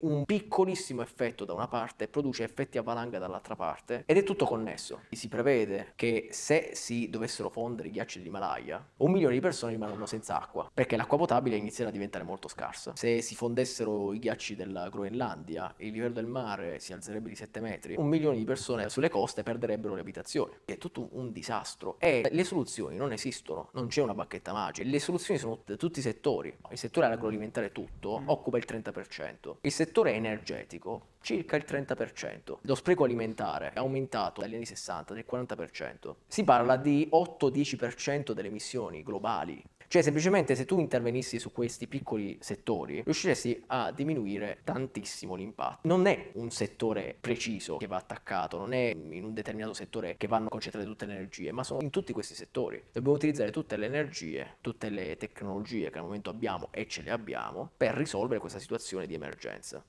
un piccolissimo effetto da una parte produce effetti a valanga dall'altra parte ed è tutto connesso. Si prevede che se si dovessero fondere i ghiacci dell'Himalaya, un milione di persone rimarranno senza acqua perché l'acqua potabile inizierà a diventare molto scarsa. Se si fondessero i ghiacci della Groenlandia, il livello del mare si alzerebbe di 7 metri, un milione di persone sulle coste perderebbero le abitazioni. È tutto un disastro e le soluzioni non esistono, non c'è una bacchetta magica. Le soluzioni sono t- tutti i settori. Il settore agroalimentare tutto mm. occupa il 30%. Il settore settore energetico circa il 30%. Lo spreco alimentare è aumentato dagli anni 60 del 40%. Si parla di 8-10% delle emissioni globali. Cioè semplicemente se tu intervenissi su questi piccoli settori riusciresti a diminuire tantissimo l'impatto. Non è un settore preciso che va attaccato, non è in un determinato settore che vanno concentrate tutte le energie, ma sono in tutti questi settori. Dobbiamo utilizzare tutte le energie, tutte le tecnologie che al momento abbiamo e ce le abbiamo per risolvere questa situazione di emergenza.